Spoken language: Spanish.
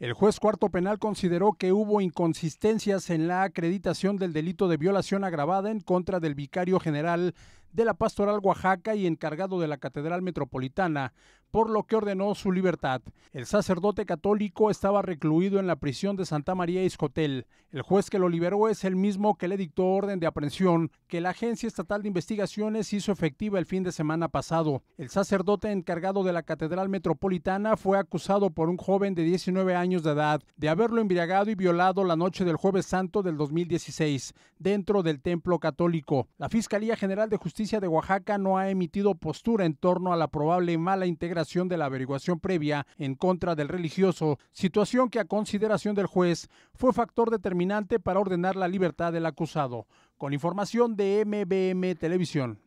El juez cuarto penal consideró que hubo inconsistencias en la acreditación del delito de violación agravada en contra del vicario general de la Pastoral Oaxaca y encargado de la Catedral Metropolitana, por lo que ordenó su libertad. El sacerdote católico estaba recluido en la prisión de Santa María Iscotel. El juez que lo liberó es el mismo que le dictó orden de aprehensión que la Agencia Estatal de Investigaciones hizo efectiva el fin de semana pasado. El sacerdote encargado de la Catedral Metropolitana fue acusado por un joven de 19 años de edad de haberlo embriagado y violado la noche del jueves santo del 2016 dentro del templo católico. La Fiscalía General de Justicia Justicia de Oaxaca no ha emitido postura en torno a la probable mala integración de la averiguación previa en contra del religioso, situación que a consideración del juez fue factor determinante para ordenar la libertad del acusado. Con información de MBM Televisión.